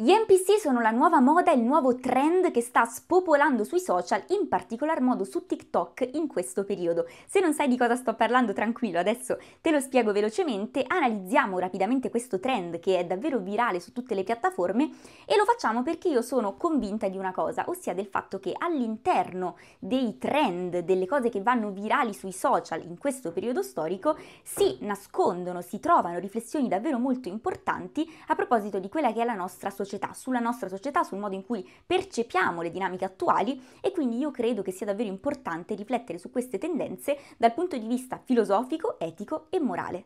Gli NPC sono la nuova moda, il nuovo trend che sta spopolando sui social, in particolar modo su TikTok in questo periodo. Se non sai di cosa sto parlando, tranquillo, adesso te lo spiego velocemente, analizziamo rapidamente questo trend che è davvero virale su tutte le piattaforme e lo facciamo perché io sono convinta di una cosa, ossia del fatto che all'interno dei trend, delle cose che vanno virali sui social in questo periodo storico, si nascondono, si trovano riflessioni davvero molto importanti a proposito di quella che è la nostra società società, sulla nostra società, sul modo in cui percepiamo le dinamiche attuali e quindi io credo che sia davvero importante riflettere su queste tendenze dal punto di vista filosofico, etico e morale.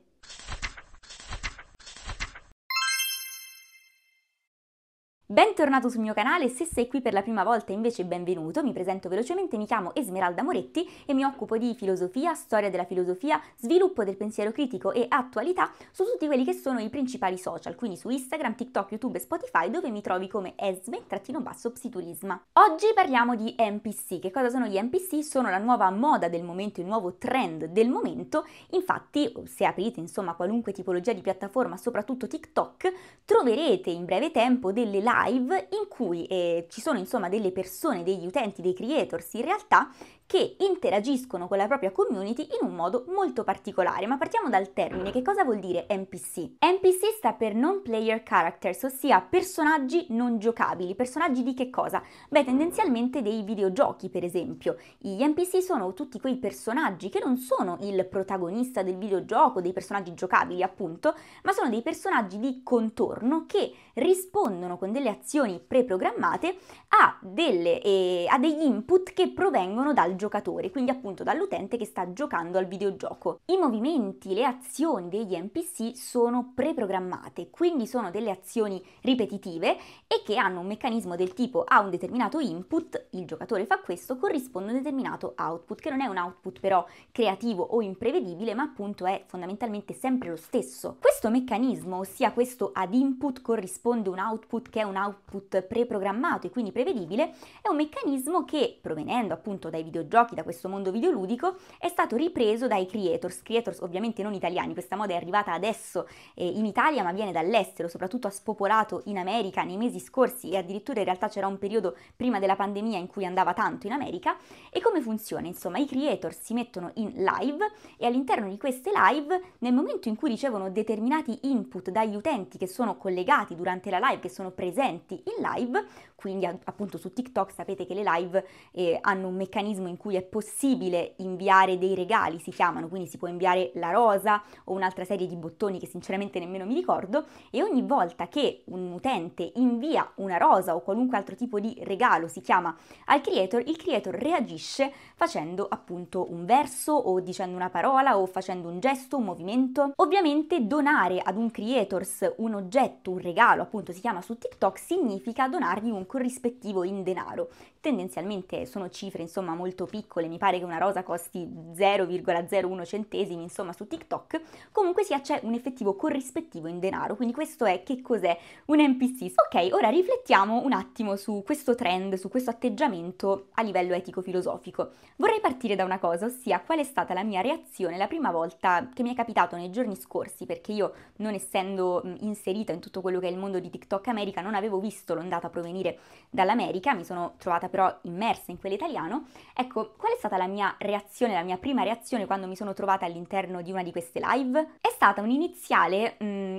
Bentornato sul mio canale, se sei qui per la prima volta invece benvenuto, mi presento velocemente, mi chiamo Esmeralda Moretti e mi occupo di filosofia, storia della filosofia, sviluppo del pensiero critico e attualità su tutti quelli che sono i principali social, quindi su Instagram, TikTok, YouTube e Spotify dove mi trovi come esme-psiturisma. Oggi parliamo di NPC, che cosa sono gli NPC? Sono la nuova moda del momento, il nuovo trend del momento, infatti se aprite insomma qualunque tipologia di piattaforma, soprattutto TikTok, troverete in breve tempo delle live live in cui eh, ci sono insomma delle persone, degli utenti, dei creators in realtà che interagiscono con la propria community in un modo molto particolare. Ma partiamo dal termine, mm. che cosa vuol dire NPC? NPC sta per non player characters, ossia personaggi non giocabili. Personaggi di che cosa? Beh, tendenzialmente dei videogiochi, per esempio. Gli NPC sono tutti quei personaggi che non sono il protagonista del videogioco, dei personaggi giocabili, appunto, ma sono dei personaggi di contorno che rispondono con delle azioni preprogrammate a, delle, eh, a degli input che provengono dal gioco giocatore, quindi appunto dall'utente che sta giocando al videogioco. I movimenti, le azioni degli NPC sono preprogrammate, quindi sono delle azioni ripetitive e che hanno un meccanismo del tipo a un determinato input, il giocatore fa questo, corrisponde un determinato output, che non è un output però creativo o imprevedibile, ma appunto è fondamentalmente sempre lo stesso. Questo meccanismo, ossia questo ad input corrisponde un output che è un output preprogrammato e quindi prevedibile, è un meccanismo che, provenendo appunto dai videogiochi, videogiochi, da questo mondo videoludico, è stato ripreso dai creators, creators ovviamente non italiani, questa moda è arrivata adesso eh, in Italia ma viene dall'estero, soprattutto ha spopolato in America nei mesi scorsi e addirittura in realtà c'era un periodo prima della pandemia in cui andava tanto in America. E come funziona? Insomma, i creators si mettono in live e all'interno di queste live, nel momento in cui ricevono determinati input dagli utenti che sono collegati durante la live, che sono presenti in live, quindi appunto su TikTok sapete che le live eh, hanno un meccanismo in in cui è possibile inviare dei regali, si chiamano, quindi si può inviare la rosa o un'altra serie di bottoni che sinceramente nemmeno mi ricordo, e ogni volta che un utente invia una rosa o qualunque altro tipo di regalo, si chiama al creator, il creator reagisce facendo appunto un verso o dicendo una parola o facendo un gesto, un movimento. Ovviamente donare ad un creators un oggetto, un regalo, appunto si chiama su TikTok, significa donargli un corrispettivo in denaro. Tendenzialmente sono cifre insomma molto molto piccole, mi pare che una rosa costi 0,01 centesimi, insomma su TikTok, comunque sia c'è un effettivo corrispettivo in denaro, quindi questo è che cos'è un NPC. Ok, ora riflettiamo un attimo su questo trend, su questo atteggiamento a livello etico-filosofico. Vorrei partire da una cosa, ossia qual è stata la mia reazione la prima volta che mi è capitato nei giorni scorsi, perché io non essendo inserita in tutto quello che è il mondo di TikTok America non avevo visto l'ondata provenire dall'America, mi sono trovata però immersa in quell'italiano, ecco Ecco, qual è stata la mia reazione, la mia prima reazione quando mi sono trovata all'interno di una di queste live? È stata un'iniziale mh, mm,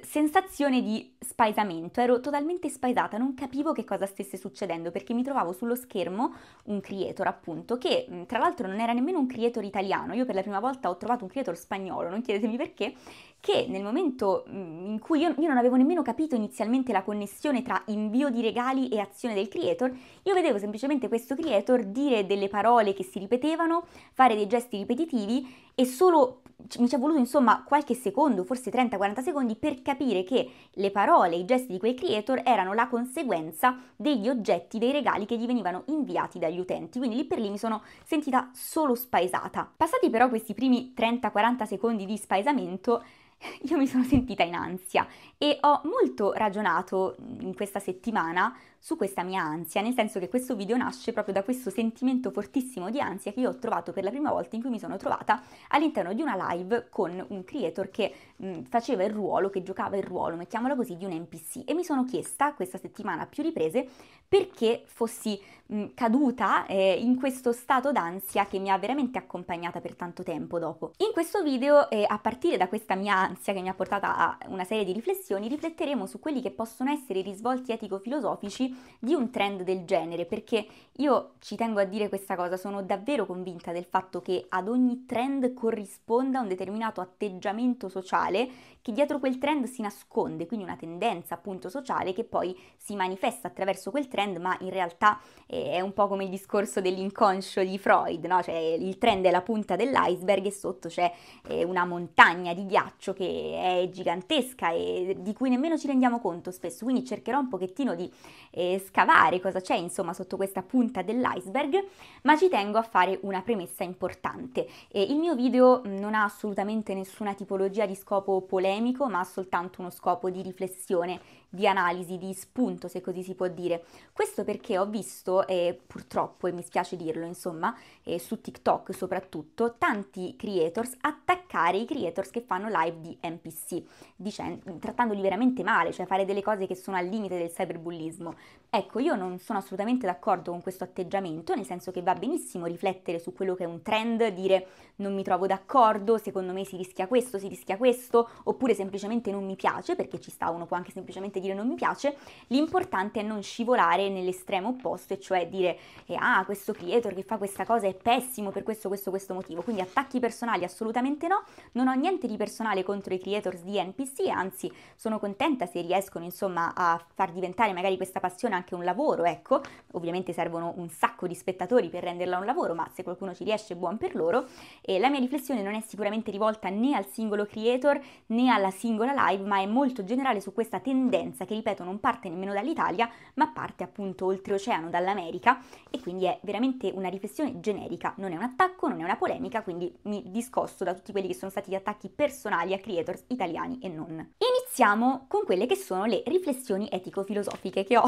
sensazione di spaesamento, ero totalmente spaesata, non capivo che cosa stesse succedendo perché mi trovavo sullo schermo un creator appunto che mh, mm, tra l'altro non era nemmeno un creator italiano, io per la prima volta ho trovato un creator spagnolo, non chiedetemi perché, che nel momento mm, in cui io, io, non avevo nemmeno capito inizialmente la connessione tra invio di regali e azione del creator, io vedevo semplicemente questo creator dire delle parole che si ripetevano, fare dei gesti ripetitivi e solo mi ci è voluto insomma qualche secondo, forse 30-40 secondi per capire che le parole, i gesti di quel creator erano la conseguenza degli oggetti, dei regali che gli venivano inviati dagli utenti, quindi lì per lì mi sono sentita solo spaesata. Passati però questi primi 30-40 secondi di spaesamento, io mi sono sentita in ansia e ho molto ragionato mm, in questa settimana su questa mia ansia, nel senso che questo video nasce proprio da questo sentimento fortissimo di ansia che io ho trovato per la prima volta in cui mi sono trovata all'interno di una live con un creator che mh, mm, faceva il ruolo, che giocava il ruolo, mettiamolo così, di un NPC e mi sono chiesta questa settimana a più riprese perché fossi mh, caduta eh, in questo stato d'ansia che mi ha veramente accompagnata per tanto tempo dopo. In questo video, eh, a partire da questa mia ansia che mi ha portata a una serie di riflessioni, rifletteremo su quelli che possono essere i risvolti etico-filosofici di un trend del genere, perché io ci tengo a dire questa cosa, sono davvero convinta del fatto che ad ogni trend corrisponda un determinato atteggiamento sociale che dietro quel trend si nasconde, quindi una tendenza appunto sociale che poi si manifesta attraverso quel trend, ma in realtà è un po' come il discorso dell'inconscio di Freud, no? cioè, il trend è la punta dell'iceberg e sotto c'è eh, una montagna di ghiaccio che è gigantesca e di cui nemmeno ci rendiamo conto spesso, quindi cercherò un pochettino di eh, scavare cosa c'è insomma sotto questa punta dell'iceberg, ma ci tengo a fare una premessa importante. Eh, il mio video mm, non ha assolutamente nessuna tipologia di scopo polemico, ma ha soltanto uno scopo di riflessione di analisi, di spunto se così si può dire. Questo perché ho visto, eh, purtroppo e mi spiace dirlo insomma, eh, su TikTok soprattutto, tanti creators attaccare i creators che fanno live di NPC, dicendo, trattandoli veramente male, cioè fare delle cose che sono al limite del cyberbullismo. Ecco, io non sono assolutamente d'accordo con questo atteggiamento, nel senso che va benissimo riflettere su quello che è un trend, dire non mi trovo d'accordo, secondo me si rischia questo, si rischia questo, oppure semplicemente non mi piace, perché ci sta uno può anche semplicemente dire non mi piace, l'importante è non scivolare nell'estremo opposto, e cioè dire eh, ah, questo creator che fa questa cosa è pessimo per questo, questo, questo motivo. Quindi attacchi personali assolutamente no, non ho niente di personale contro i creators di NPC, anzi sono contenta se riescono insomma a far diventare magari questa passione anche anche un lavoro, ecco, ovviamente servono un sacco di spettatori per renderla un lavoro, ma se qualcuno ci riesce buon per loro. E la mia riflessione non è sicuramente rivolta né al singolo creator né alla singola live, ma è molto generale su questa tendenza che, ripeto, non parte nemmeno dall'Italia, ma parte appunto oltreoceano dall'America e quindi è veramente una riflessione generica, non è un attacco, non è una polemica, quindi mi discosto da tutti quelli che sono stati gli attacchi personali a creators italiani e non. Iniziamo con quelle che sono le riflessioni etico-filosofiche che ho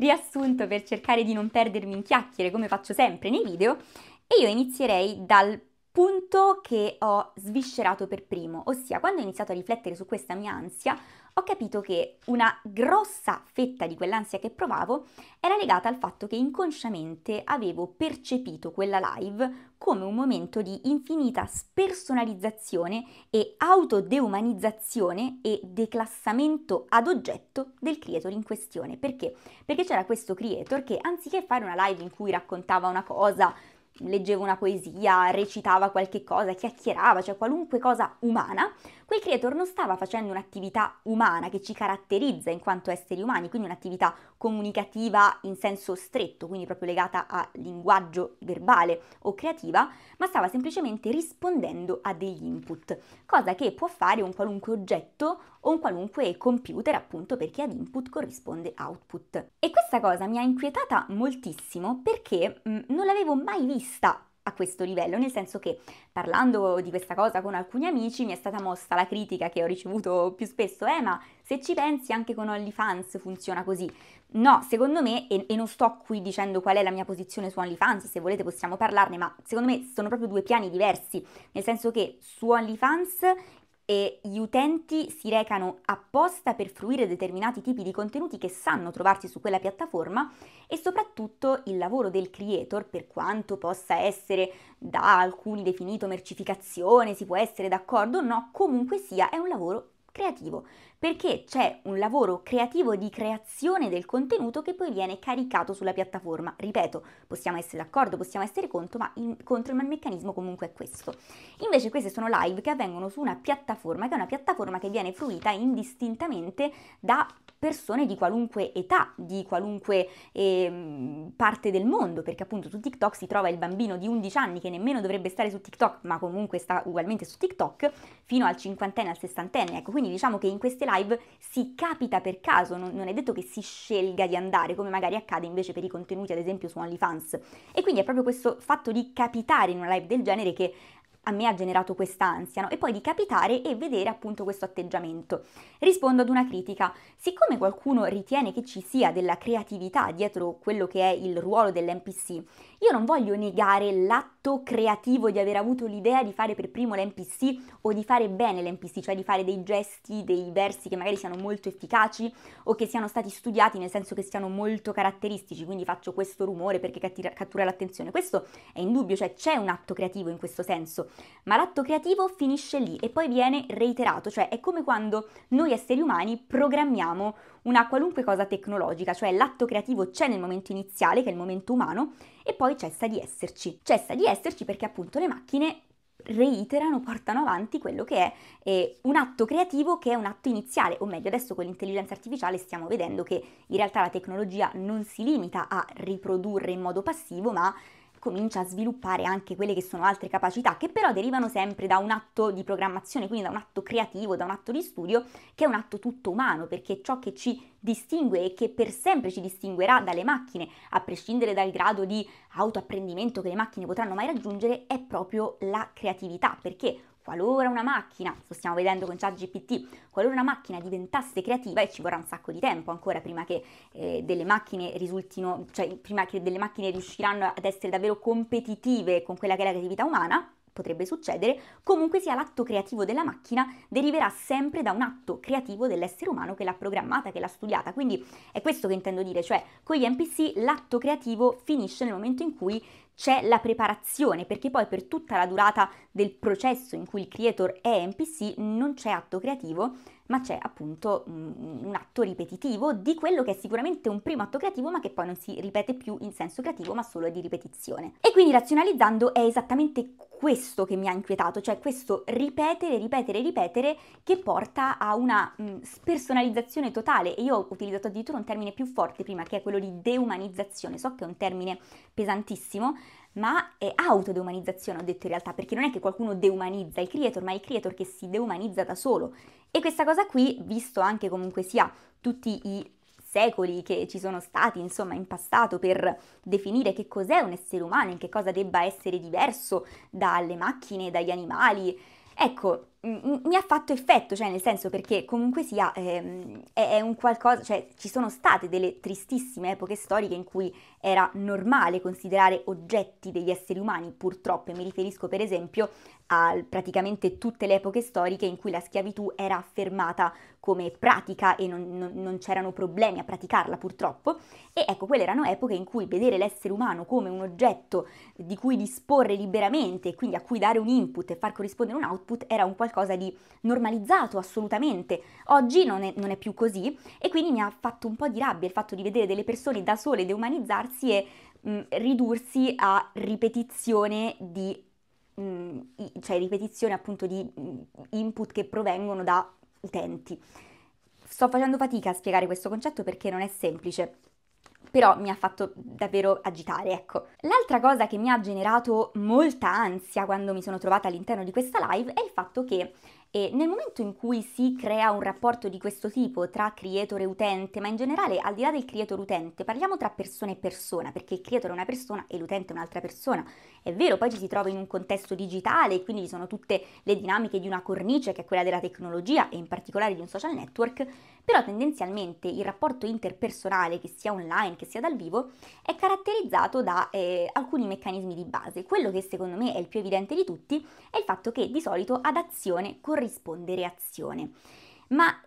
riassunto per cercare di non perdermi in chiacchiere come faccio sempre nei video e io inizierei dal punto che ho sviscerato per primo, ossia quando ho iniziato a riflettere su questa mia ansia, ho capito che una grossa fetta di quell'ansia che provavo era legata al fatto che inconsciamente avevo percepito quella live come un momento di infinita spersonalizzazione e autodeumanizzazione e declassamento ad oggetto del creator in questione. Perché? Perché c'era questo creator che anziché fare una live in cui raccontava una cosa leggeva una poesia, recitava qualche cosa, chiacchierava, cioè qualunque cosa umana, quel creator non stava facendo un'attività umana che ci caratterizza in quanto esseri umani, quindi un'attività comunicativa in senso stretto, quindi proprio legata a linguaggio verbale o creativa, ma stava semplicemente rispondendo a degli input, cosa che può fare un qualunque oggetto o un qualunque computer, appunto perché ad input corrisponde output. E questa cosa mi ha inquietata moltissimo perché mh, mm, non l'avevo mai vista a questo livello, nel senso che parlando di questa cosa con alcuni amici mi è stata mossa la critica che ho ricevuto più spesso, eh ma se ci pensi anche con OnlyFans funziona così. No, secondo me, e, e non sto qui dicendo qual è la mia posizione su OnlyFans, se volete possiamo parlarne, ma secondo me sono proprio due piani diversi, nel senso che su OnlyFans e gli utenti si recano apposta per fruire determinati tipi di contenuti che sanno trovarsi su quella piattaforma e soprattutto il lavoro del creator, per quanto possa essere da alcuni definito mercificazione, si può essere d'accordo o no, comunque sia è un lavoro creativo perché c'è un lavoro creativo di creazione del contenuto che poi viene caricato sulla piattaforma. Ripeto, possiamo essere d'accordo, possiamo essere contro, ma in, contro, ma il meccanismo comunque è questo. Invece queste sono live che avvengono su una piattaforma, che è una piattaforma che viene fruita indistintamente da persone di qualunque età, di qualunque eh, parte del mondo, perché appunto su TikTok si trova il bambino di 11 anni che nemmeno dovrebbe stare su TikTok, ma comunque sta ugualmente su TikTok, fino al cinquantenne, al sessantenne. Ecco, quindi diciamo che in queste live live si capita per caso, non, non, è detto che si scelga di andare, come magari accade invece per i contenuti ad esempio su OnlyFans. E quindi è proprio questo fatto di capitare in una live del genere che a me ha generato quest'ansia, no? e poi di capitare e vedere appunto questo atteggiamento. Rispondo ad una critica. Siccome qualcuno ritiene che ci sia della creatività dietro quello che è il ruolo dell'NPC, io non voglio negare l'atto creativo di aver avuto l'idea di fare per primo l'NPC o di fare bene l'NPC, cioè di fare dei gesti, dei versi che magari siano molto efficaci o che siano stati studiati nel senso che siano molto caratteristici, quindi faccio questo rumore perché cattira, cattura l'attenzione. Questo è indubbio, cioè c'è un atto creativo in questo senso, ma l'atto creativo finisce lì e poi viene reiterato, cioè è come quando noi esseri umani programmiamo una qualunque cosa tecnologica, cioè l'atto creativo c'è nel momento iniziale, che è il momento umano, e poi cessa di esserci. Cessa di esserci perché appunto le macchine reiterano, portano avanti quello che è eh, un atto creativo che è un atto iniziale, o meglio adesso con l'intelligenza artificiale stiamo vedendo che in realtà la tecnologia non si limita a riprodurre in modo passivo, ma comincia a sviluppare anche quelle che sono altre capacità che però derivano sempre da un atto di programmazione, quindi da un atto creativo, da un atto di studio, che è un atto tutto umano, perché ciò che ci distingue e che per sempre ci distinguerà dalle macchine, a prescindere dal grado di autoapprendimento che le macchine potranno mai raggiungere, è proprio la creatività, perché qualora una macchina, lo stiamo vedendo con ChatGPT, qualora una macchina diventasse creativa, e ci vorrà un sacco di tempo ancora prima che eh, delle macchine risultino, cioè prima che delle macchine riusciranno ad essere davvero competitive con quella che è la creatività umana, potrebbe succedere, comunque sia l'atto creativo della macchina deriverà sempre da un atto creativo dell'essere umano che l'ha programmata, che l'ha studiata. Quindi è questo che intendo dire, cioè con gli NPC l'atto creativo finisce nel momento in cui c'è la preparazione, perché poi per tutta la durata del processo in cui il creator è NPC non c'è atto creativo, ma c'è appunto un atto ripetitivo di quello che è sicuramente un primo atto creativo ma che poi non si ripete più in senso creativo ma solo di ripetizione. E quindi razionalizzando è esattamente questo che mi ha inquietato, cioè questo ripetere, ripetere, ripetere che porta a una mh, mm, spersonalizzazione totale e io ho utilizzato addirittura un termine più forte prima che è quello di deumanizzazione, so che è un termine pesantissimo, ma è autodeumanizzazione, ho detto in realtà, perché non è che qualcuno deumanizza il creator, ma è il creator che si deumanizza da solo. E questa cosa qui, visto anche comunque sia tutti i secoli che ci sono stati, insomma, in passato per definire che cos'è un essere umano, in che cosa debba essere diverso dalle macchine, dagli animali, Ecco, mi ha fatto effetto, cioè nel senso perché comunque sia ehm, è, un qualcosa, cioè ci sono state delle tristissime epoche storiche in cui era normale considerare oggetti degli esseri umani, purtroppo, e mi riferisco per esempio a praticamente tutte le epoche storiche in cui la schiavitù era affermata come pratica e non, non, non c'erano problemi a praticarla purtroppo. E ecco, quelle erano epoche in cui vedere l'essere umano come un oggetto di cui disporre liberamente, quindi a cui dare un input e far corrispondere un output, era un qualcosa di normalizzato assolutamente. Oggi non è, non è più così e quindi mi ha fatto un po' di rabbia il fatto di vedere delle persone da sole deumanizzarsi e ridursi a ripetizione di mh, mm, cioè ripetizione appunto di mm, input che provengono da utenti. Sto facendo fatica a spiegare questo concetto perché non è semplice, però mi ha fatto davvero agitare, ecco. L'altra cosa che mi ha generato molta ansia quando mi sono trovata all'interno di questa live è il fatto che e nel momento in cui si crea un rapporto di questo tipo tra creator e utente, ma in generale al di là del creator utente, parliamo tra persona e persona, perché il creator è una persona e l'utente è un'altra persona. È vero, poi ci si trova in un contesto digitale, quindi ci sono tutte le dinamiche di una cornice che è quella della tecnologia e in particolare di un social network, però tendenzialmente il rapporto interpersonale, che sia online, che sia dal vivo, è caratterizzato da eh, alcuni meccanismi di base. Quello che secondo me è il più evidente di tutti è il fatto che di solito ad azione corrisponde reazione. Ma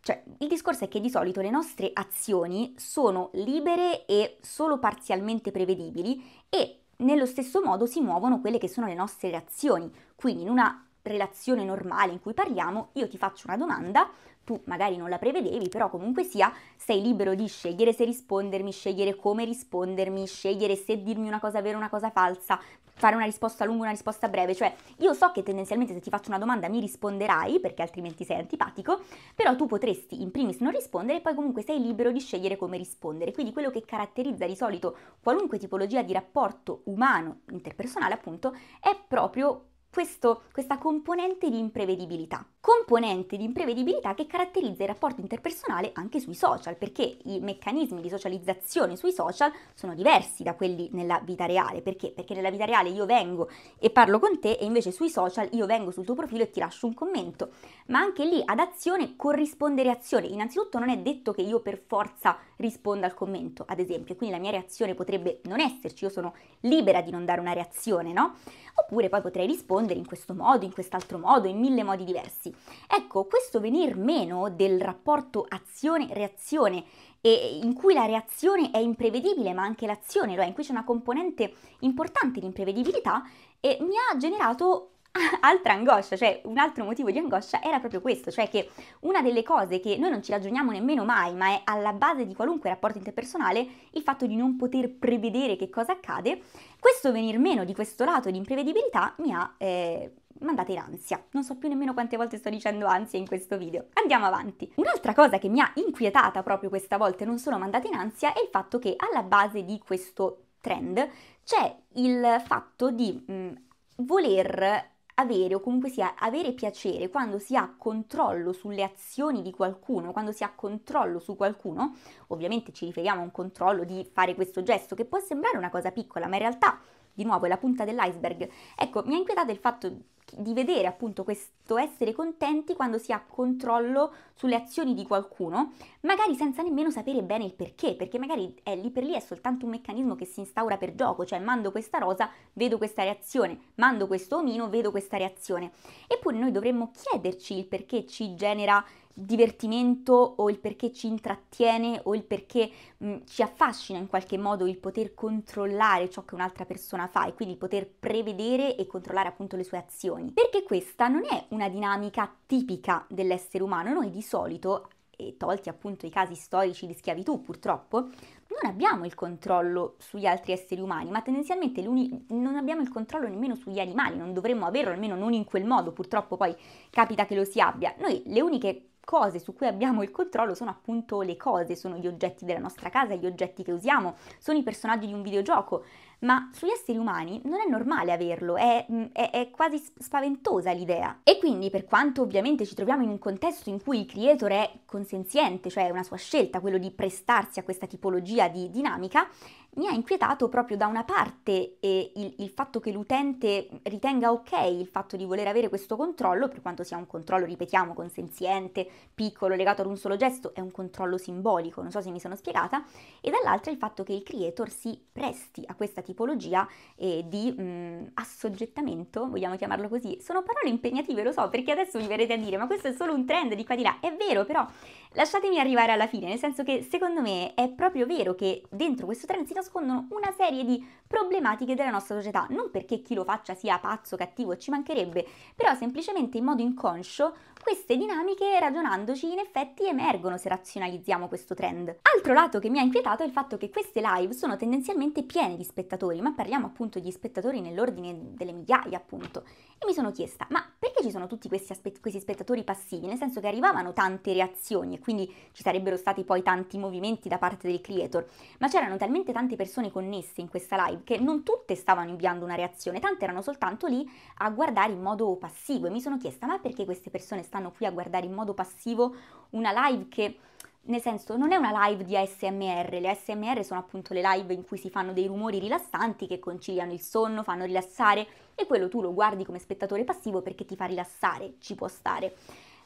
cioè, il discorso è che di solito le nostre azioni sono libere e solo parzialmente prevedibili e nello stesso modo si muovono quelle che sono le nostre reazioni. Quindi in una relazione normale in cui parliamo, io ti faccio una domanda, tu magari non la prevedevi, però comunque sia, sei libero di scegliere se rispondermi, scegliere come rispondermi, scegliere se dirmi una cosa vera o una cosa falsa, fare una risposta lunga, o una risposta breve, cioè io so che tendenzialmente se ti faccio una domanda mi risponderai perché altrimenti sei antipatico, però tu potresti in primis non rispondere e poi comunque sei libero di scegliere come rispondere. Quindi quello che caratterizza di solito qualunque tipologia di rapporto umano interpersonale appunto è proprio questo, questa componente di imprevedibilità componente di imprevedibilità che caratterizza il rapporto interpersonale anche sui social, perché i meccanismi di socializzazione sui social sono diversi da quelli nella vita reale. Perché? Perché nella vita reale io vengo e parlo con te e invece sui social io vengo sul tuo profilo e ti lascio un commento. Ma anche lì ad azione corrisponde reazione. Innanzitutto non è detto che io per forza risponda al commento, ad esempio, quindi la mia reazione potrebbe non esserci, io sono libera di non dare una reazione, no? Oppure poi potrei rispondere in questo modo, in quest'altro modo, in mille modi diversi. Ecco, questo venir meno del rapporto azione-reazione, in cui la reazione è imprevedibile, ma anche l'azione lo è, in cui c'è una componente importante di imprevedibilità, e mi ha generato altra angoscia, cioè un altro motivo di angoscia era proprio questo, cioè che una delle cose che noi non ci ragioniamo nemmeno mai, ma è alla base di qualunque rapporto interpersonale, il fatto di non poter prevedere che cosa accade, questo venir meno di questo lato di imprevedibilità mi ha... Eh, mandate ansia. Non so più nemmeno quante volte sto dicendo ansia in questo video. Andiamo avanti. Un'altra cosa che mi ha inquietata proprio questa volta e non sono mandata in ansia è il fatto che alla base di questo trend c'è il fatto di mh, mm, voler avere o comunque sia avere piacere quando si ha controllo sulle azioni di qualcuno, quando si ha controllo su qualcuno, ovviamente ci riferiamo a un controllo di fare questo gesto che può sembrare una cosa piccola, ma in realtà di nuovo è la punta dell'iceberg. Ecco, mi ha inquietato il fatto di vedere appunto questo essere contenti quando si ha controllo sulle azioni di qualcuno, magari senza nemmeno sapere bene il perché, perché magari è lì per lì è soltanto un meccanismo che si instaura per gioco, cioè mando questa rosa, vedo questa reazione, mando questo omino, vedo questa reazione. Eppure noi dovremmo chiederci il perché ci genera divertimento o il perché ci intrattiene o il perché mh, ci affascina in qualche modo il poter controllare ciò che un'altra persona fa e quindi poter prevedere e controllare appunto le sue azioni relazioni, perché questa non è una dinamica tipica dell'essere umano, noi di solito e tolti appunto i casi storici di schiavitù purtroppo, non abbiamo il controllo sugli altri esseri umani, ma tendenzialmente non abbiamo il controllo nemmeno sugli animali, non dovremmo averlo, almeno non in quel modo, purtroppo poi capita che lo si abbia. Noi le uniche cose su cui abbiamo il controllo sono appunto le cose, sono gli oggetti della nostra casa, gli oggetti che usiamo, sono i personaggi di un videogioco, ma sugli esseri umani non è normale averlo, è, mm, è, è quasi spaventosa l'idea. E quindi per quanto ovviamente ci troviamo in un contesto in cui il creator è consenziente, cioè è una sua scelta quello di prestarsi a questa tipologia di dinamica, mi ha inquietato proprio da una parte eh, il, il, fatto che l'utente ritenga ok il fatto di voler avere questo controllo, per quanto sia un controllo, ripetiamo, consenziente, piccolo, legato ad un solo gesto, è un controllo simbolico, non so se mi sono spiegata, e dall'altra il fatto che il creator si presti a questa tipologia eh, di mh, mm, assoggettamento, vogliamo chiamarlo così. Sono parole impegnative, lo so, perché adesso mi verrete a dire, ma questo è solo un trend di qua di là, è vero però, lasciatemi arrivare alla fine, nel senso che secondo me è proprio vero che dentro questo trend si nascondono una serie di problematiche della nostra società, non perché chi lo faccia sia pazzo, cattivo, ci mancherebbe, però semplicemente in modo inconscio queste dinamiche ragionandoci in effetti emergono se razionalizziamo questo trend. Altro lato che mi ha inquietato è il fatto che queste live sono tendenzialmente piene di spettatori, ma parliamo appunto di spettatori nell'ordine delle migliaia appunto, e mi sono chiesta, ma perché perché ci sono tutti questi, aspe- questi, spettatori passivi? Nel senso che arrivavano tante reazioni e quindi ci sarebbero stati poi tanti movimenti da parte del creator, ma c'erano talmente tante persone connesse in questa live che non tutte stavano inviando una reazione, tante erano soltanto lì a guardare in modo passivo e mi sono chiesta ma perché queste persone stanno qui a guardare in modo passivo una live che nel senso, non è una live di ASMR, le ASMR sono appunto le live in cui si fanno dei rumori rilassanti che conciliano il sonno, fanno rilassare e quello tu lo guardi come spettatore passivo perché ti fa rilassare, ci può stare.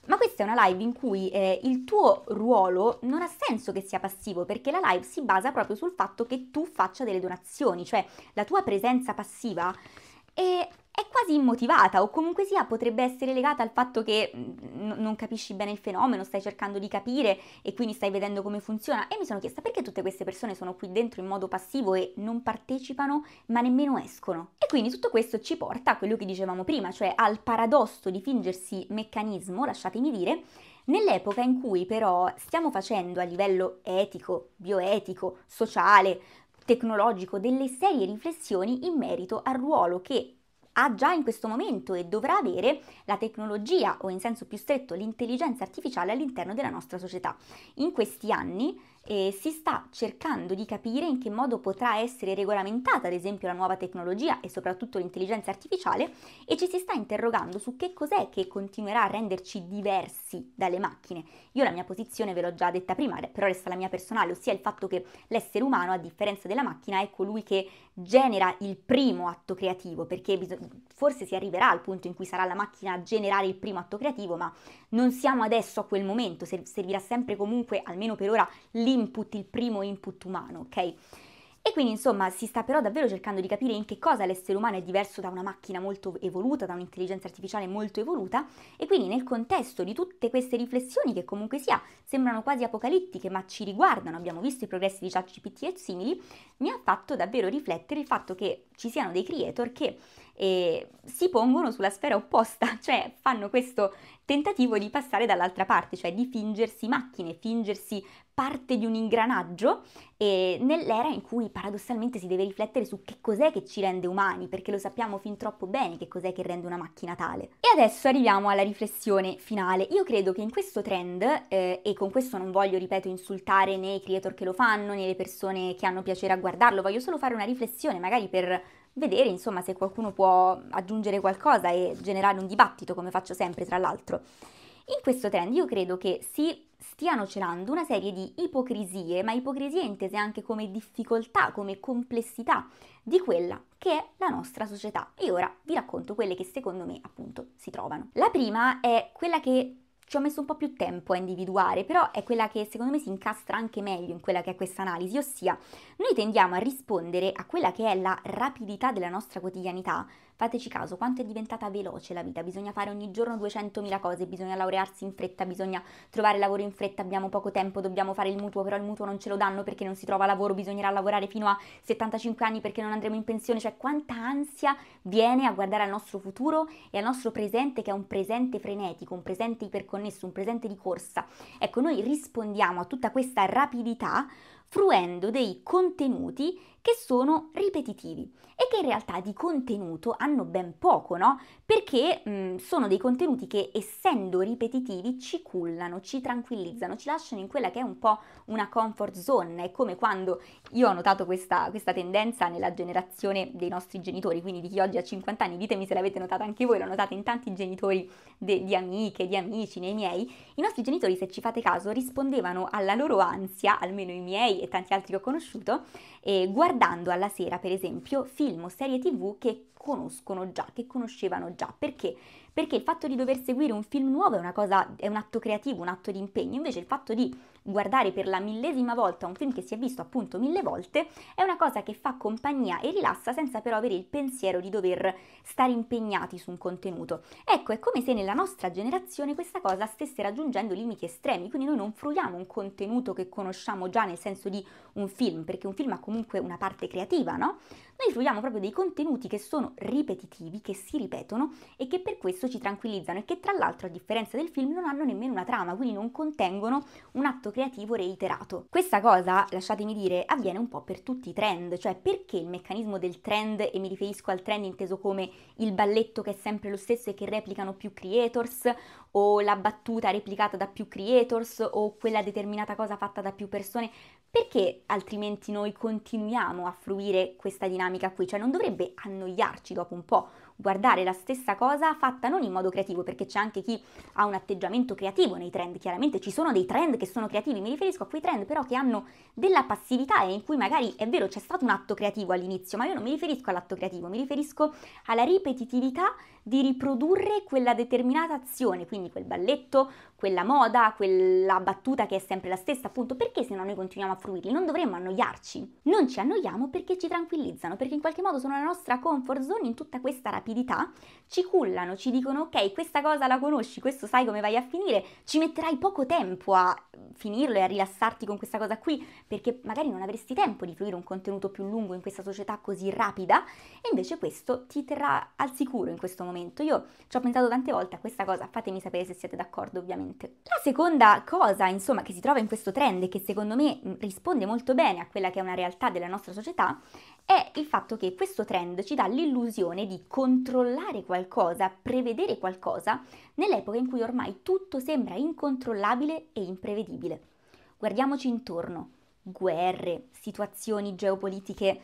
Ma questa è una live in cui eh, il tuo ruolo non ha senso che sia passivo, perché la live si basa proprio sul fatto che tu faccia delle donazioni, cioè la tua presenza passiva è è quasi immotivata o comunque sia potrebbe essere legata al fatto che mm, n- non capisci bene il fenomeno, stai cercando di capire e quindi stai vedendo come funziona e mi sono chiesta perché tutte queste persone sono qui dentro in modo passivo e non partecipano ma nemmeno escono. E quindi tutto questo ci porta a quello che dicevamo prima, cioè al paradosso di fingersi meccanismo, lasciatemi dire, Nell'epoca in cui però stiamo facendo a livello etico, bioetico, sociale, tecnologico delle serie riflessioni in merito al ruolo che ha già in questo momento e dovrà avere la tecnologia o in senso più stretto l'intelligenza artificiale all'interno della nostra società. In questi anni e si sta cercando di capire in che modo potrà essere regolamentata ad esempio la nuova tecnologia e soprattutto l'intelligenza artificiale e ci si sta interrogando su che cos'è che continuerà a renderci diversi dalle macchine. Io la mia posizione ve l'ho già detta prima, però resta la mia personale, ossia il fatto che l'essere umano a differenza della macchina è colui che genera il primo atto creativo, perché forse si arriverà al punto in cui sarà la macchina a generare il primo atto creativo, ma non siamo adesso a quel momento, servirà sempre comunque, almeno per ora, l'input, il primo input umano, ok? E quindi insomma si sta però davvero cercando di capire in che cosa l'essere umano è diverso da una macchina molto evoluta, da un'intelligenza artificiale molto evoluta e quindi nel contesto di tutte queste riflessioni che comunque sia sembrano quasi apocalittiche ma ci riguardano, abbiamo visto i progressi di ChatGPT e simili, mi ha fatto davvero riflettere il fatto che ci siano dei creator che eh, si pongono sulla sfera opposta, cioè fanno questo tentativo di passare dall'altra parte, cioè di fingersi macchine, fingersi parte di un ingranaggio eh, nell'era in cui paradossalmente si deve riflettere su che cos'è che ci rende umani, perché lo sappiamo fin troppo bene che cos'è che rende una macchina tale. E adesso arriviamo alla riflessione finale. Io credo che in questo trend, eh, e con questo non voglio, ripeto, insultare né i creator che lo fanno, né le persone che hanno piacere a guardarlo, voglio solo fare una riflessione, magari per vedere insomma se qualcuno può aggiungere qualcosa e generare un dibattito come faccio sempre tra l'altro. In questo trend io credo che si stiano celando una serie di ipocrisie, ma ipocrisie intese anche come difficoltà, come complessità di quella che è la nostra società. E ora vi racconto quelle che secondo me appunto si trovano. La prima è quella che ci ho messo un po' più tempo a individuare, però è quella che secondo me si incastra anche meglio in quella che è questa analisi, ossia noi tendiamo a rispondere a quella che è la rapidità della nostra quotidianità. Fateci caso, quanto è diventata veloce la vita, bisogna fare ogni giorno 200.000 cose, bisogna laurearsi in fretta, bisogna trovare lavoro in fretta, abbiamo poco tempo, dobbiamo fare il mutuo, però il mutuo non ce lo danno perché non si trova lavoro, bisognerà lavorare fino a 75 anni perché non andremo in pensione, cioè quanta ansia viene a guardare al nostro futuro e al nostro presente che è un presente frenetico, un presente iperconnesso nessun presente di corsa. Ecco, noi rispondiamo a tutta questa rapidità fruendo dei contenuti che sono ripetitivi e che in realtà di contenuto hanno ben poco, no? Perché mh, mm, sono dei contenuti che essendo ripetitivi ci cullano, ci tranquillizzano, ci lasciano in quella che è un po' una comfort zone. È come quando io ho notato questa, questa tendenza nella generazione dei nostri genitori, quindi di chi oggi ha 50 anni, ditemi se l'avete notata anche voi, l'ho notata in tanti genitori de, di amiche, di amici, nei miei. I nostri genitori, se ci fate caso, rispondevano alla loro ansia, almeno i miei, e tanti altri che ho conosciuto, eh, guardando alla sera per esempio film o serie tv che conoscono già, che conoscevano già. Perché? Perché il fatto di dover seguire un film nuovo è, cosa, è un atto creativo, un atto di impegno, invece il fatto di guardare per la millesima volta un film che si è visto appunto mille volte è una cosa che fa compagnia e rilassa senza però avere il pensiero di dover stare impegnati su un contenuto. Ecco, è come se nella nostra generazione questa cosa stesse raggiungendo limiti estremi, quindi noi non fruiamo un contenuto che conosciamo già nel senso di un film, perché un film ha comunque una parte creativa, no? noi fruiamo proprio dei contenuti che sono ripetitivi, che si ripetono e che per questo ci tranquillizzano e che tra l'altro a differenza del film non hanno nemmeno una trama, quindi non contengono un atto creativo reiterato. Questa cosa, lasciatemi dire, avviene un po' per tutti i trend, cioè perché il meccanismo del trend, e mi riferisco al trend inteso come il balletto che è sempre lo stesso e che replicano più creators, o la battuta replicata da più creators o quella determinata cosa fatta da più persone, perché altrimenti noi continuiamo a fruire questa dinamica qui? Cioè non dovrebbe annoiarci dopo un po' guardare la stessa cosa fatta non in modo creativo, perché c'è anche chi ha un atteggiamento creativo nei trend, chiaramente ci sono dei trend che sono creativi, mi riferisco a quei trend però che hanno della passività e in cui magari è vero c'è stato un atto creativo all'inizio, ma io non mi riferisco all'atto creativo, mi riferisco alla ripetitività di riprodurre quella determinata azione, quindi quel balletto, quella moda, quella battuta che è sempre la stessa, appunto, perché se no noi continuiamo a fruirli? Non dovremmo annoiarci. Non ci annoiamo perché ci tranquillizzano, perché in qualche modo sono la nostra comfort zone in tutta questa rapidità, ci cullano, ci dicono ok, questa cosa la conosci, questo sai come vai a finire, ci metterai poco tempo a finirlo e a rilassarti con questa cosa qui, perché magari non avresti tempo di fruire un contenuto più lungo in questa società così rapida, e invece questo ti terrà al sicuro in questo momento momento. Io ci ho pensato tante volte a questa cosa, fatemi sapere se siete d'accordo ovviamente. La seconda cosa, insomma, che si trova in questo trend e che secondo me risponde molto bene a quella che è una realtà della nostra società è il fatto che questo trend ci dà l'illusione di controllare qualcosa, prevedere qualcosa, nell'epoca in cui ormai tutto sembra incontrollabile e imprevedibile. Guardiamoci intorno, guerre, situazioni geopolitiche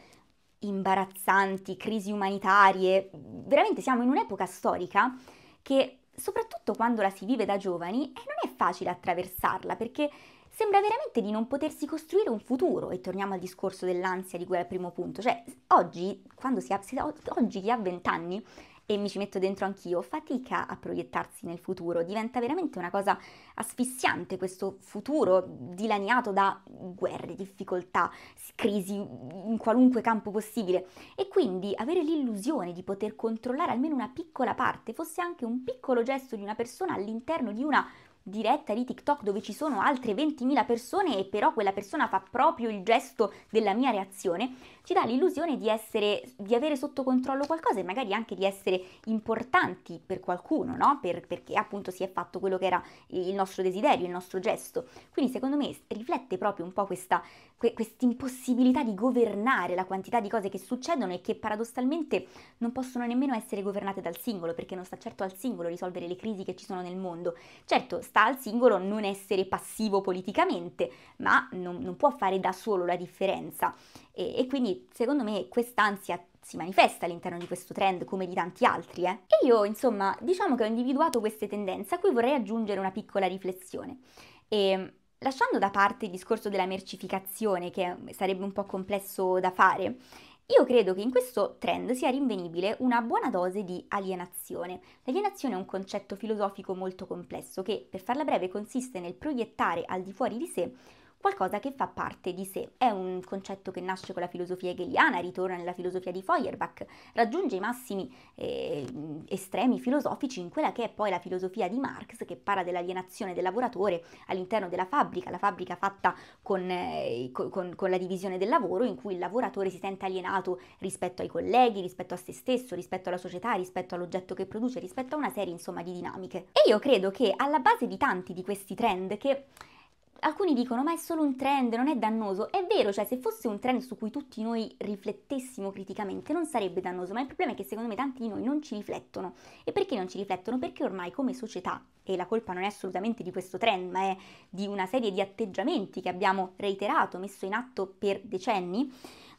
imbarazzanti, crisi umanitarie, veramente siamo in un'epoca storica che soprattutto quando la si vive da giovani eh, non è facile attraversarla perché sembra veramente di non potersi costruire un futuro e torniamo al discorso dell'ansia di cui al primo punto, cioè oggi, quando si ha, se, oggi chi ha 20 anni e mi ci metto dentro anch'io, fatica a proiettarsi nel futuro, diventa veramente una cosa asfissiante questo futuro dilaniato da guerre, difficoltà, crisi in qualunque campo possibile e quindi avere l'illusione di poter controllare almeno una piccola parte, fosse anche un piccolo gesto di una persona all'interno di una diretta di TikTok dove ci sono altre 20.000 persone e però quella persona fa proprio il gesto della mia reazione, ci dà l'illusione di, essere, di avere sotto controllo qualcosa e magari anche di essere importanti per qualcuno, no? Per, perché appunto si è fatto quello che era il nostro desiderio, il nostro gesto. Quindi secondo me riflette proprio un po' questa que, impossibilità di governare la quantità di cose che succedono e che paradossalmente non possono nemmeno essere governate dal singolo, perché non sta certo al singolo risolvere le crisi che ci sono nel mondo. Certo, sta sta al singolo non essere passivo politicamente, ma non, non può fare da solo la differenza. E, e quindi secondo me quest'ansia si manifesta all'interno di questo trend come di tanti altri. Eh? E io insomma diciamo che ho individuato queste tendenze a cui vorrei aggiungere una piccola riflessione. E, ehm, lasciando da parte il discorso della mercificazione che sarebbe un po' complesso da fare, io credo che in questo trend sia rinvenibile una buona dose di alienazione. L'alienazione è un concetto filosofico molto complesso che, per farla breve, consiste nel proiettare al di fuori di sé qualcosa che fa parte di sé. È un concetto che nasce con la filosofia hegeliana, ritorna nella filosofia di Feuerbach, raggiunge i massimi eh, estremi filosofici in quella che è poi la filosofia di Marx, che parla dell'alienazione del lavoratore all'interno della fabbrica, la fabbrica fatta con, eh, con, con la divisione del lavoro, in cui il lavoratore si sente alienato rispetto ai colleghi, rispetto a se stesso, rispetto alla società, rispetto all'oggetto che produce, rispetto a una serie insomma di dinamiche. E io credo che alla base di tanti di questi trend che alcuni dicono ma è solo un trend, non è dannoso. È vero, cioè se fosse un trend su cui tutti noi riflettessimo criticamente non sarebbe dannoso, ma il problema è che secondo me tanti di noi non ci riflettono. E perché non ci riflettono? Perché ormai come società, e la colpa non è assolutamente di questo trend, ma è di una serie di atteggiamenti che abbiamo reiterato, messo in atto per decenni,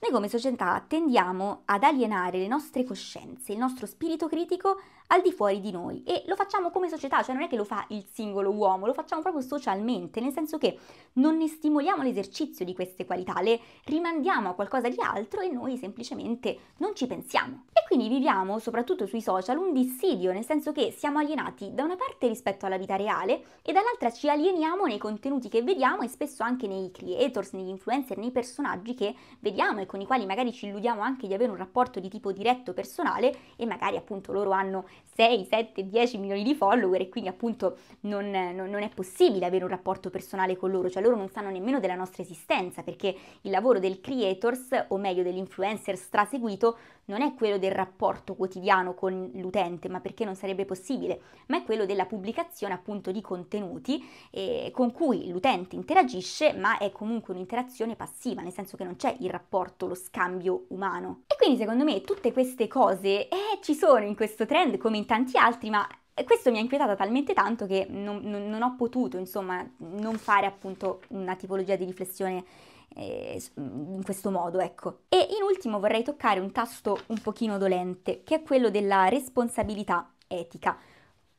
noi come società tendiamo ad alienare le nostre coscienze, il nostro spirito critico al di fuori di noi e lo facciamo come società, cioè non è che lo fa il singolo uomo, lo facciamo proprio socialmente, nel senso che non ne stimoliamo l'esercizio di queste qualità, le rimandiamo a qualcosa di altro e noi semplicemente non ci pensiamo. E quindi viviamo, soprattutto sui social, un dissidio, nel senso che siamo alienati da una parte rispetto alla vita reale e dall'altra ci alieniamo nei contenuti che vediamo e spesso anche nei creators, negli influencer, nei personaggi che vediamo e con i quali magari ci illudiamo anche di avere un rapporto di tipo diretto personale e magari appunto loro hanno 6, 7, 10 milioni di follower e quindi appunto non, non, non, è possibile avere un rapporto personale con loro, cioè loro non sanno nemmeno della nostra esistenza perché il lavoro del creators o meglio dell'influencer straseguito non è quello del rapporto quotidiano con l'utente, ma perché non sarebbe possibile, ma è quello della pubblicazione appunto di contenuti eh, con cui l'utente interagisce, ma è comunque un'interazione passiva, nel senso che non c'è il rapporto, lo scambio umano. E quindi secondo me tutte queste cose eh, ci sono in questo trend con come in tanti altri, ma eh, questo mi ha inquietata talmente tanto che non, non, non ho potuto, insomma, non fare appunto una tipologia di riflessione eh, mm, in questo modo, ecco. E in ultimo vorrei toccare un tasto un pochino dolente, che è quello della responsabilità etica.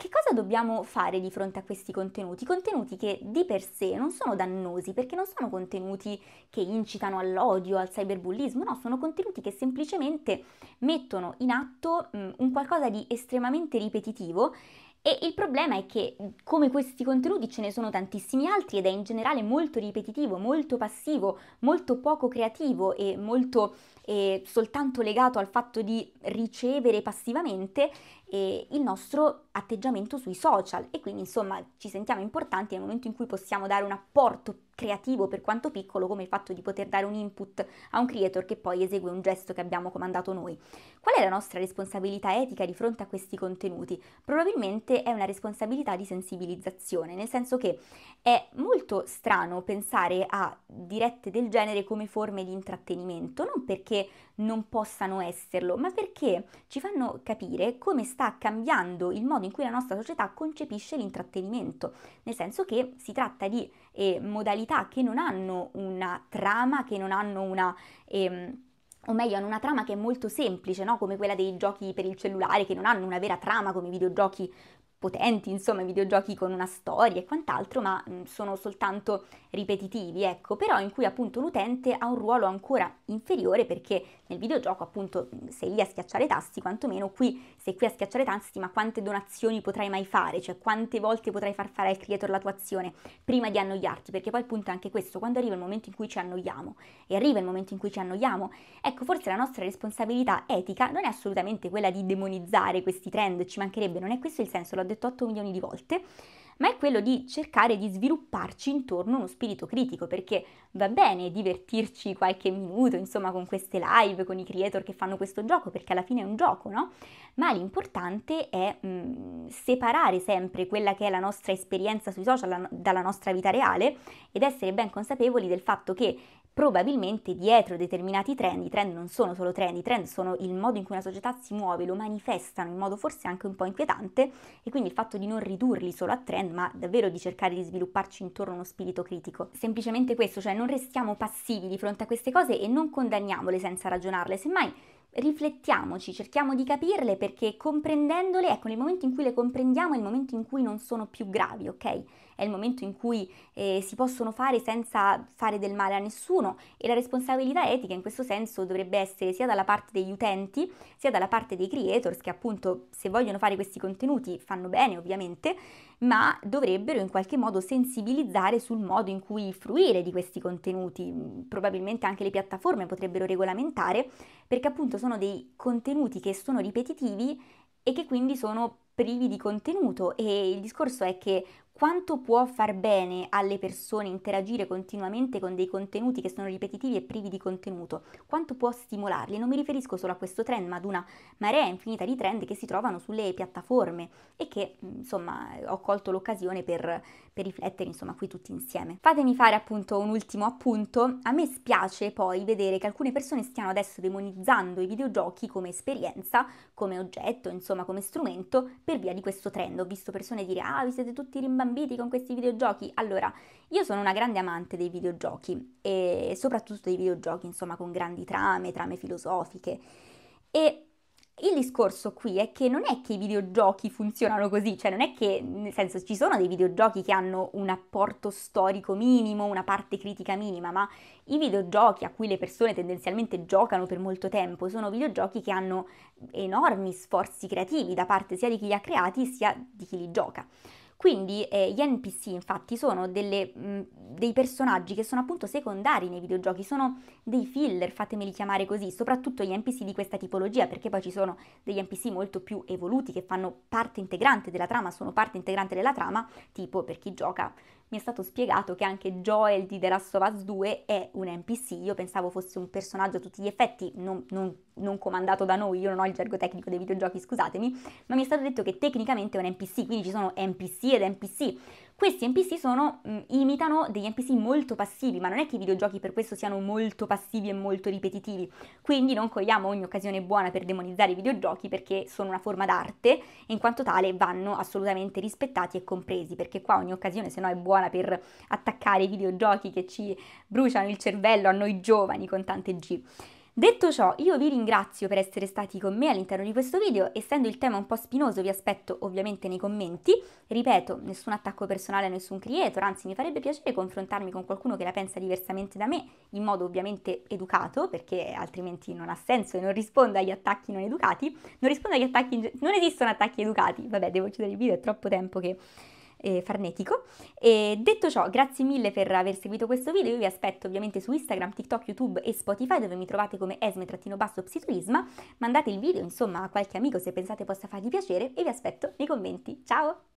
Che cosa dobbiamo fare di fronte a questi contenuti? Contenuti che di per sé non sono dannosi perché non sono contenuti che incitano all'odio, al cyberbullismo, no, sono contenuti che semplicemente mettono in atto mh, mm, un qualcosa di estremamente ripetitivo e il problema è che mm, come questi contenuti ce ne sono tantissimi altri ed è in generale molto ripetitivo, molto passivo, molto poco creativo e molto eh, soltanto legato al fatto di ricevere passivamente eh, il nostro atteggiamento sui social e quindi insomma ci sentiamo importanti nel momento in cui possiamo dare un apporto creativo per quanto piccolo come il fatto di poter dare un input a un creator che poi esegue un gesto che abbiamo comandato noi. Qual è la nostra responsabilità etica di fronte a questi contenuti? Probabilmente è una responsabilità di sensibilizzazione, nel senso che è molto strano pensare a dirette del genere come forme di intrattenimento, non perché non possano esserlo, ma perché ci fanno capire come sta cambiando il modo in cui la nostra società concepisce l'intrattenimento, nel senso che si tratta di eh, modalità che non hanno una trama, che non hanno una... Ehm, o meglio, hanno una trama che è molto semplice, no? come quella dei giochi per il cellulare, che non hanno una vera trama come i videogiochi potenti, insomma, i videogiochi con una storia e quant'altro, ma mm, sono soltanto ripetitivi, ecco, però in cui appunto l'utente ha un ruolo ancora inferiore perché nel videogioco appunto sei lì a schiacciare tasti, quantomeno qui sei qui a schiacciare tasti, ma quante donazioni potrai mai fare, cioè quante volte potrai far fare al creator la tua azione prima di annoiarti, perché poi il punto è anche questo, quando arriva il momento in cui ci annoiamo e arriva il momento in cui ci annoiamo, ecco forse la nostra responsabilità etica non è assolutamente quella di demonizzare questi trend, ci mancherebbe, non è questo il senso, l'ho detto 8 milioni di volte ma è quello di cercare di svilupparci intorno uno spirito critico, perché va bene divertirci qualche minuto, insomma, con queste live, con i creator che fanno questo gioco, perché alla fine è un gioco, no? Ma l'importante è mh, mm, separare sempre quella che è la nostra esperienza sui social dalla nostra vita reale ed essere ben consapevoli del fatto che probabilmente dietro determinati trend, i trend non sono solo trend, i trend sono il modo in cui una società si muove, lo manifestano in modo forse anche un po' inquietante e quindi il fatto di non ridurli solo a trend ma davvero di cercare di svilupparci intorno a uno spirito critico. Semplicemente questo, cioè non restiamo passivi di fronte a queste cose e non condanniamole senza ragionarle, semmai riflettiamoci, cerchiamo di capirle perché comprendendole, ecco, nel momento in cui le comprendiamo è il momento in cui non sono più gravi, ok? È il momento in cui eh, si possono fare senza fare del male a nessuno e la responsabilità etica in questo senso dovrebbe essere sia dalla parte degli utenti, sia dalla parte dei creators che appunto se vogliono fare questi contenuti fanno bene ovviamente, ma dovrebbero in qualche modo sensibilizzare sul modo in cui fruire di questi contenuti, probabilmente anche le piattaforme potrebbero regolamentare perché appunto sono dei contenuti che sono ripetitivi e che quindi sono privi di contenuto e il discorso è che quanto può far bene alle persone interagire continuamente con dei contenuti che sono ripetitivi e privi di contenuto, quanto può stimolarli. Non mi riferisco solo a questo trend, ma ad una marea infinita di trend che si trovano sulle piattaforme e che, insomma, ho colto l'occasione per, per riflettere insomma qui tutti insieme. Fatemi fare appunto un ultimo appunto, a me spiace poi vedere che alcune persone stiano adesso demonizzando i videogiochi come esperienza, come oggetto, insomma come strumento per via di questo trend. Ho visto persone dire ah vi siete tutti rimbambiti con questi videogiochi, allora io sono una grande amante dei videogiochi e soprattutto dei videogiochi insomma con grandi trame, trame filosofiche e il discorso qui è che non è che i videogiochi funzionano così, cioè non è che, nel senso, ci sono dei videogiochi che hanno un apporto storico minimo, una parte critica minima, ma i videogiochi a cui le persone tendenzialmente giocano per molto tempo sono videogiochi che hanno enormi sforzi creativi da parte sia di chi li ha creati sia di chi li gioca. Quindi eh, gli NPC infatti sono delle, mh, mm, dei personaggi che sono appunto secondari nei videogiochi, sono dei filler, fatemeli chiamare così, soprattutto gli NPC di questa tipologia, perché poi ci sono degli NPC molto più evoluti che fanno parte integrante della trama, sono parte integrante della trama, tipo per chi gioca mi è stato spiegato che anche Joel di The Last of Us 2 è un NPC, io pensavo fosse un personaggio a tutti gli effetti, non, non, non comandato da noi, io non ho il gergo tecnico dei videogiochi, scusatemi, ma mi è stato detto che tecnicamente è un NPC, quindi ci sono NPC ed NPC, questi NPC sono, mh, mm, imitano degli NPC molto passivi, ma non è che i videogiochi per questo siano molto passivi e molto ripetitivi, quindi non cogliamo ogni occasione buona per demonizzare i videogiochi perché sono una forma d'arte e in quanto tale vanno assolutamente rispettati e compresi, perché qua ogni occasione se no è buona per attaccare i videogiochi che ci bruciano il cervello a noi giovani con tante G. Detto ciò, io vi ringrazio per essere stati con me all'interno di questo video, essendo il tema un po' spinoso vi aspetto ovviamente nei commenti, ripeto, nessun attacco personale a nessun creator, anzi mi farebbe piacere confrontarmi con qualcuno che la pensa diversamente da me, in modo ovviamente educato, perché altrimenti non ha senso e non rispondo agli attacchi non educati, non rispondo agli attacchi, non esistono attacchi educati, vabbè devo chiudere il video, è troppo tempo che eh, farnetico. E detto ciò, grazie mille per aver seguito questo video, io vi aspetto ovviamente su Instagram, TikTok, YouTube e Spotify dove mi trovate come esme-psiturisma, mandate il video insomma a qualche amico se pensate possa fargli piacere e vi aspetto nei commenti. Ciao!